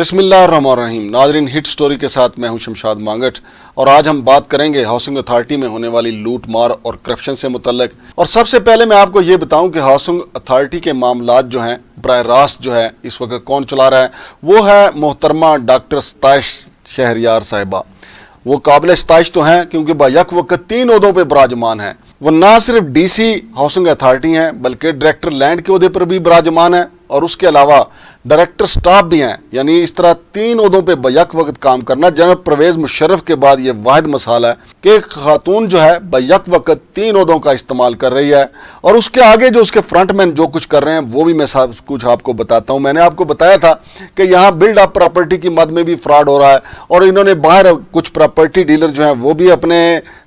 रामीम नाजरीन hit story के साथ मैं हूं शमशाद मांगठ और आज हम बात करेंगे हाउसिंग अथॉरिटी में होने वाली लूट मार और करप्शन से मुतलक और सबसे पहले मैं आपको ये बताऊं कि हाउसिंग अथॉरिटी के मामला जो हैं बरह रास्त जो है इस वक्त कौन चला रहा है वो है मोहतरमा डॉक्टर सताइश शहरियार साहिबा वो काबिल सताइश तो हैं क्योंकि बक वक्त तीन उहदों पर बराजमान हैं वो ना सिर्फ डी सी हाउसिंग अथार्टी हैं बल्कि डायरेक्टर लैंड के अहदे पर भी बराजमान है और उसके अलावा डायरेक्टर स्टाफ भी हैं यानी इस तरह तीन उदों पर बैक वक्त काम करना जनरल परवेज़ मुशरफ के बाद ये वाद मसाला है कि खातून जो है बैक वक्त तीन उदों का इस्तेमाल कर रही है और उसके आगे जो उसके फ्रंट मैन जो कुछ कर रहे हैं वो भी मैं सब कुछ आपको बताता हूँ मैंने आपको बताया था कि यहाँ बिल्ड अप प्रॉपर्टी की मद में भी फ्रॉड हो रहा है और इन्होंने बाहर कुछ प्रॉपर्टी डीलर जो हैं वो भी अपने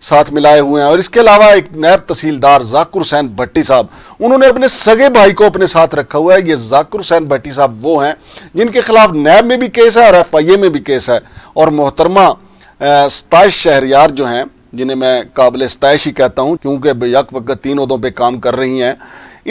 साथ मिलाए हुए हैं और इसके अलावा एक नैब तहसीलदार जाकुर हुसैन भट्टी साहब उन्होंने अपने सगे भाई को अपने साथ रखा हुआ है ये जाकुर हुसैन भट्टी साहब वो हैं जिनके खिलाफ नैब में भी केस है और एफ आई ए में भी केस है और मोहतरमा सताइश शहरियार जो हैं जिन्हें मैं काबिल सताइश ही कहता हूँ क्योंकि बेयक वक्त तीन उहदों पर काम कर रही हैं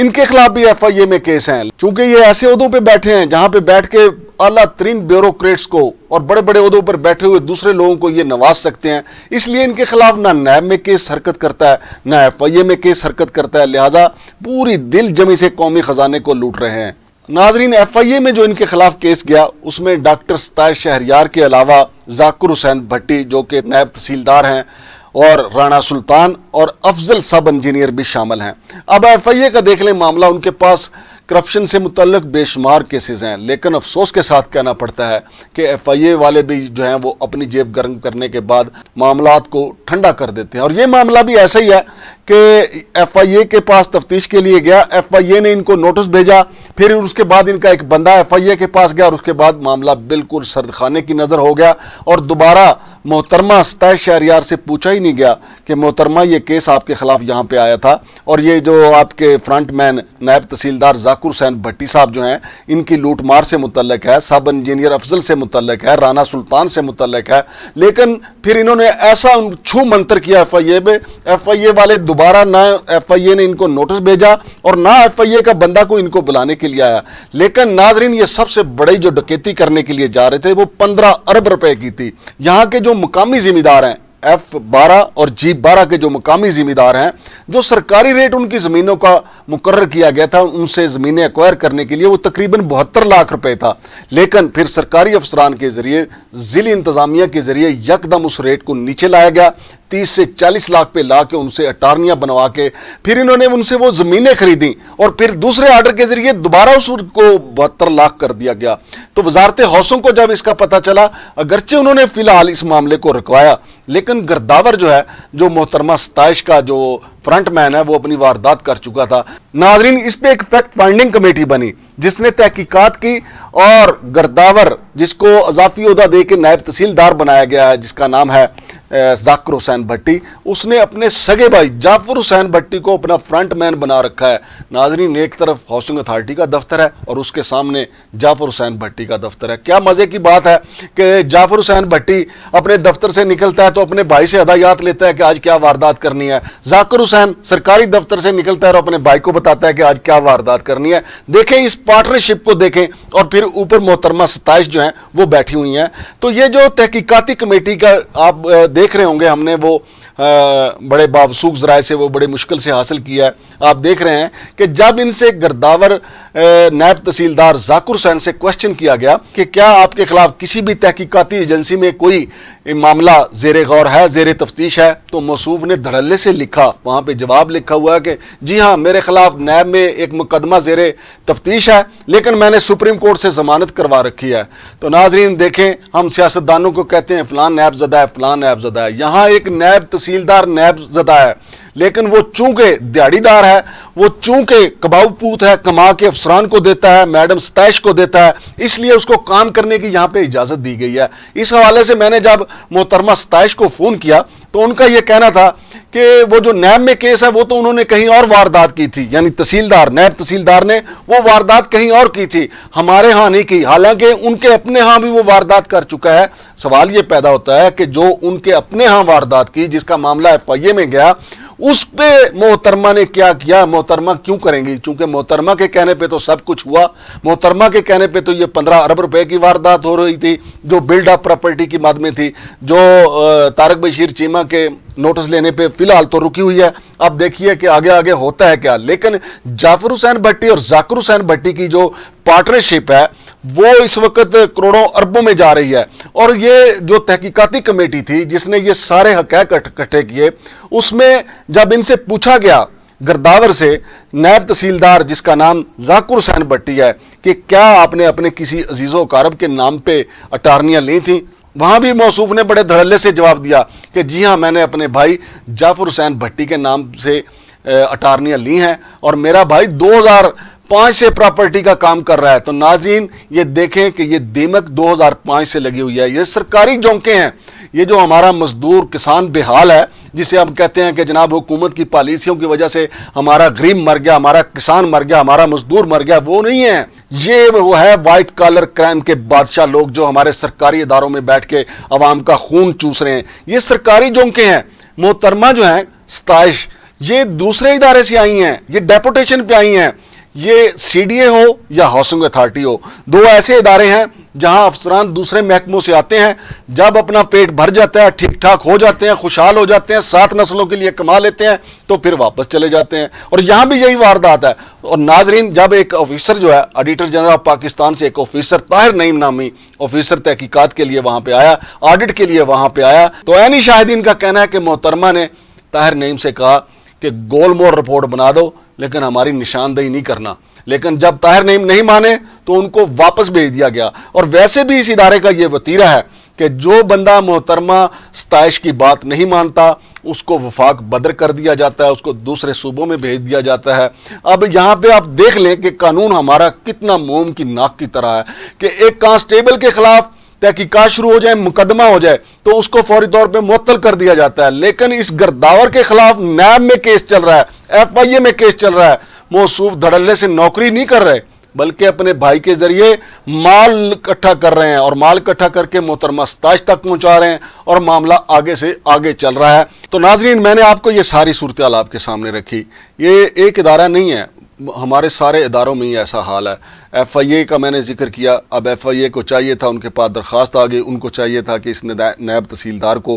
इनके खिलाफ भी एफ आई ए में केस हैं चूंकि ये ऐसे उहदों पर बैठे हैं जहाँ पर बैठ के अला तरीन ब्यूरोक्रेट्स को और बड़े बड़े उहदों पर बैठे हुए दूसरे लोगों को ये नवाज सकते हैं इसलिए इनके खिलाफ ना नैब में केस हरकत करता है ना एफ आई ए में केस हरकत करता है लिहाजा पूरी दिल जमी से कौमी खजाने को लूट रहे हैं नाजरीन एफ आई ए में जो इनके खिलाफ केस गया उसमें डॉक्टर सताय शहरियार के अलावा जाकुर हुसैन भट्टी जो कि नायब तहसीलदार हैं और राणा सुल्तान और अफजल सब इंजीनियर भी शामिल हैं अब एफ आई ए का देख लें मामला उनके पास करप्शन से मुतलक बेशुमार केसेज हैं लेकिन अफसोस के साथ कहना पड़ता है कि एफ आई ए वाले भी जो हैं वो अपनी जेब गर्म करने के बाद मामला को ठंडा कर देते हैं और ये मामला भी ऐसा ही है कि एफ आई ए के पास तफ्तीश के लिए गया एफ आई ए ने इनको नोटिस भेजा फिर उसके बाद इनका एक बंदा एफ आई ए के पास गया और उसके बाद मामला बिल्कुल सर्द खाने की नज़र हो गया और दोबारा मोहतरमा अस्ताय शहरियार से पूछा ही नहीं गया कि मोहतरमा ये केस आपके ख़िलाफ़ यहाँ पे आया था और ये जो आपके फ्रंट मैन नायब तहसीलदार जाकुर हुसैन भट्टी साहब जो हैं इनकी लूट मार से मुतलक है सब इंजीनियर अफजल से मुतलक है राना सुल्तान से मुतलक है लेकिन फिर इन्होंने ऐसा छू मंतर किया एफ आई ए में एफ आई ए वाले दोबारा ना एफ आई ए ने इनको नोटिस भेजा और ना एफ आई ए का बंदा को इनको बुलाने के लिए आया लेकिन नाजरीन ये सबसे बड़ी जो डकेती करने के लिए जा रहे थे वो पंद्रह अरब रुपए की थी यहाँ के जो जो मुकामी जिम्मेदार हैं एफ बारह और जी बारह के जो मुकामी जिम्मेदार हैं जो सरकारी रेट उनकी ज़मीनों का मुकर किया गया था उनसे ज़मीनें अक्वायर करने के लिए वो तकरीबन बहत्तर लाख रुपए था लेकिन फिर सरकारी अफसरान के ज़रिए ज़िली इंतज़ामिया के ज़रिए यकदम उस रेट को नीचे लाया गया तीस से चालीस लाख पे ला के उनसे अटारनियां बनवा के फिर इन्होंने उनसे वो ज़मीनें खरीदी और फिर दूसरे आर्डर के ज़रिए दोबारा उसको बहत्तर लाख कर दिया गया तो वजारत हौसों को जब इसका पता चला अगरचे उन्होंने फ़िलहाल इस मामले को रुकवाया लेकिन गर्दावर जो है जो मोहतरमा सताइश का जो फ्रंट मैन है वो अपनी वारदात कर चुका था नाजरीन इस पर एक फैक्ट फाइंडिंग कमेटी बनी जिसने तहकीकात की और गर्दावर जिसको अजाफी अहदा दे के नायब तहसीलदार बनाया गया है जिसका नाम है जाकर हुसैन भट्टी उसने अपने सगे भाई जाफर हुसैन भट्टी को अपना फ्रंट मैन बना रखा है नाजरीन एक तरफ हाउसिंग अथॉरिटी का दफ्तर है और उसके सामने जाफर हुसैन भट्टी का दफ्तर है क्या मज़े की बात है कि जाफर हुसैन भट्टी अपने दफ्तर से निकलता है तो अपने भाई से हदायात लेता है कि आज क्या वारदात करनी है जाकर हुसैन सरकारी दफ्तर से निकलता है और अपने भाई को बताता है कि आज क्या वारदात करनी है देखें इस पार्टनरशिप को देखें और फिर ऊपर मोहतरमा सताइश जो है वो बैठी हुई हैं तो ये जो तहकीकती कमेटी का आप देख देख रहे होंगे हमने वो बड़े बावसूख ज़राए से वो बड़े मुश्किल से हासिल किया है आप देख रहे हैं कि जब इनसे गर्दावर नायब तहसीलदार जाकुर हुसैन से क्वेश्चन किया गया कि क्या आपके खिलाफ किसी भी तहकीकती एजेंसी में कोई ये मामला जेर गौर है जेर तफ्तीश है तो मसूफ ने धड़ल्ले से लिखा वहाँ पर जवाब लिखा हुआ है कि जी हाँ मेरे खिलाफ नैब में एक मुकदमा जेर तफ्तीश है लेकिन मैंने सुप्रीम कोर्ट से जमानत करवा रखी है तो नाजरीन देखें हम सियासतदानों को कहते हैं फ़लान नैब जदा है फ़लान नैब जदा है यहाँ एक नैब तहसीलदार नैब जदा है लेकिन वो चूंकि दिहाड़ीदार है वो चूंकि कबाऊपूत है कमा के अफसरान को देता है मैडम सतैश को देता है इसलिए उसको काम करने की यहाँ पे इजाज़त दी गई है इस हवाले से मैंने जब मोहतरमा सतैश को फ़ोन किया तो उनका यह कहना था कि वो जो नैब में केस है वो तो उन्होंने कहीं और वारदात की थी यानी तहसीलदार नैब तहसीलदार ने वो वारदात कहीं और की थी हमारे यहाँ नहीं की हालांकि उनके अपने यहां भी वो वारदात कर चुका है सवाल ये पैदा होता है कि जो उनके अपने यहां वारदात की जिसका मामला एफ आई ए में गया उस पे मोहतरमा ने क्या किया मोहतरमा क्यों करेंगी चूंकि मोहतरमा के कहने पे तो सब कुछ हुआ मोहतरमा के कहने पे तो ये पंद्रह अरब रुपए की वारदात हो रही थी जो बिल्डअप प्रॉपर्टी की मद में थी जो तारक बशीर चीमा के नोटिस लेने पे फिलहाल तो रुकी हुई है अब देखिए कि आगे आगे होता है क्या लेकिन जाफर हुसैन भट्टी और जाकर हुसैन भट्टी की जो पार्टनरशिप है वो इस वक्त करोड़ों अरबों में जा रही है और ये जो तहकीकती कमेटी थी जिसने ये सारे हकैक इकट्ठे किए उसमें जब इनसे पूछा गया गर्दावर से नायब तहसीलदार जिसका नाम जाकुर हुसैन भट्टी है कि क्या आपने अपने किसी अजीज़ो कारब के नाम पे अटारनियाँ ली थी वहाँ भी मौसू ने बड़े धड़ल्ले से जवाब दिया कि जी हाँ मैंने अपने भाई जाफर हुसैन भट्टी के नाम से अटारनियाँ ली हैं और मेरा भाई दो पांच से प्रॉपर्टी का काम कर रहा है तो नाजरीन ये देखें कि ये दीमक 2005 से लगी हुई है ये सरकारी जोंके हैं ये जो हमारा मजदूर किसान बेहाल है जिसे हम कहते हैं कि जनाब हुकूमत की पॉलिसियों की वजह से हमारा गरीब मर गया हमारा किसान मर गया हमारा मजदूर मर गया वो नहीं है ये वो है वाइट कॉलर क्राइम के बादशाह लोग जो हमारे सरकारी इदारों में बैठ के अवाम का खून चूस रहे हैं ये सरकारी जोंके हैं मोहतरमा जो हैं सताइश ये दूसरे इदारे से आई हैं ये डेपोटेशन पे आई हैं ये सी हो या हाउसिंग अथॉरिटी हो दो ऐसे इदारे हैं जहां अफसरान दूसरे महकमों से आते हैं जब अपना पेट भर जाता है ठीक ठाक हो जाते हैं खुशहाल हो जाते हैं सात नस्लों के लिए कमा लेते हैं तो फिर वापस चले जाते हैं और यहां भी यही वारदात है और नाजरीन जब एक ऑफिसर जो है ऑडिटर जनरल ऑफ पाकिस्तान से एक ऑफिसर ताहिर नईम नामी ऑफिसर तहकीकत के लिए वहां पर आया ऑडिट के लिए वहां पर आया तो ऐनी शाहिदीन का कहना है कि मोहतरमा ने ताहिर नईम से कहा कि गोलमोल रिपोर्ट बना दो लेकिन हमारी निशानदेही नहीं करना लेकिन जब ताहिर नईम नहीं माने तो उनको वापस भेज दिया गया और वैसे भी इस इदारे का ये वतीरा है कि जो बंदा मोहतरमा स्ताइश की बात नहीं मानता उसको वफाक बदर कर दिया जाता है उसको दूसरे सूबों में भेज दिया जाता है अब यहाँ पे आप देख लें कि कानून हमारा कितना मोम की नाक की तरह है कि एक कांस्टेबल के ख़िलाफ़ तहकीकत शुरू हो जाए मुकदमा हो जाए तो उसको फौरी तौर पर मुत्तल कर दिया जाता है लेकिन इस गर्दावर के खिलाफ नैब में केस चल रहा है एफ आई ए में केस चल रहा है मौसूफ धड़ल्ले से नौकरी नहीं कर रहे बल्कि अपने भाई के जरिए माल इकट्ठा कर रहे हैं और माल इकट्ठा करके मोहतरमा स्ताज तक पहुंचा रहे हैं और मामला आगे से आगे चल रहा है तो नाजरीन मैंने आपको ये सारी सूरत आपके सामने रखी ये एक इदारा नहीं है हमारे सारे इदारों में ही ऐसा हाल है एफ़ आई ए का मैंने जिक्र किया अब एफ़ आई ए को चाहिए था उनके पास दरख्वास्त आ गई उनको चाहिए था कि इस नैब तहसीलदार को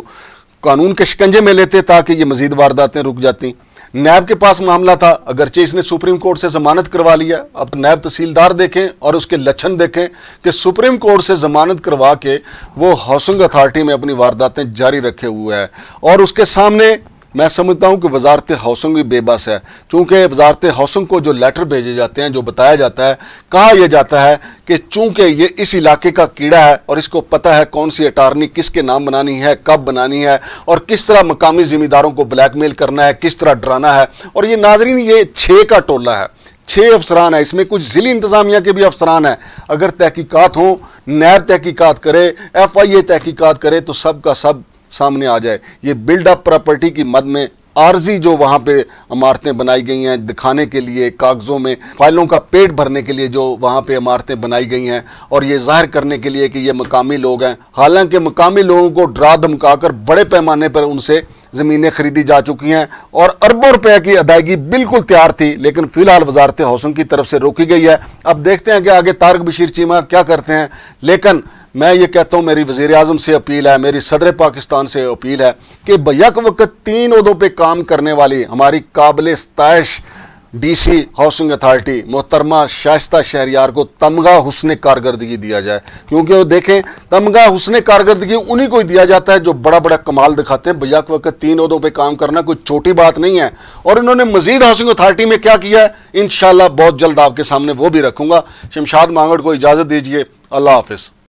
कानून के शिकंजे में लेते ताकि ये मजीद वारदातें रुक जाती नैब के पास मामला था अगरचे इसने सुप्रीम कोर्ट से जमानत करवा लिया अब नैब तहसीलदार देखें और उसके लक्षण देखें कि सुप्रीम कोर्ट से जमानत करवा के वो हाउसिंग अथॉरिटी में अपनी वारदातें जारी रखे हुए हैं और उसके सामने मैं समझता हूँ कि वजारत हाउसिंग भी बेबस है चूँकि वजारत हाउसिंग को जो लेटर भेजे जाते हैं जो बताया जाता है कहा यह जाता है कि चूँकि ये इस इलाके का कीड़ा है और इसको पता है कौन सी अटारनी किसके नाम बनानी है कब बनानी है और किस तरह मकामी जिम्मेदारों को ब्लैकमेल करना है किस तरह डराना है और ये नाजरीन ये छः का टोला है छः अफसरान है इसमें कुछ ज़िली इंतज़ामिया के भी अफसरान हैं अगर तहकीक़ात हों नैब तहकीक़ात करे एफ आई ए तहकीक़ात करे तो सब का सब सामने आ जाए ये बिल्डअप प्रॉपर्टी की मद में आर्जी जो वहाँ पे इमारतें बनाई गई हैं दिखाने के लिए कागज़ों में फाइलों का पेट भरने के लिए जो वहाँ पे इमारतें बनाई गई हैं और ये जाहिर करने के लिए कि ये मकामी लोग हैं हालांकि मकामी लोगों को डरा धमका कर बड़े पैमाने पर उनसे ज़मीनें खरीदी जा चुकी हैं और अरबों रुपए की अदायगी बिल्कुल तैयार थी लेकिन फ़िलहाल वजारत हौसन की तरफ से रोकी गई है अब देखते हैं कि आगे तारक बशीर चीमा क्या करते हैं लेकिन मैं ये कहता हूँ मेरी वजीर अजम से अपील है मेरी सदर पाकिस्तान से अपील है कि बैक वक्त तीन उहदों पर काम करने वाली हमारी काबिल स्ताइश डी सी हाउसिंग अथॉरिटी मोहतरमा शाइस्ता शहरियार को तमगा हुसन कारकर्दगी दिया जाए क्योंकि वो देखें तमगा हुसन कारकर्दगी उन्हीं को ही दिया जाता है जो बड़ा बड़ा कमाल दिखाते हैं बैक वक्त तीन उहदों पर काम करना कोई छोटी बात नहीं है और इन्होंने मजीद हाउसिंग अथॉरिटी में क्या किया है इन बहुत जल्द आपके सामने वो भी रखूँगा शमशाद मांगड़ को इजाज़त दीजिए अल्लाह हाफिज़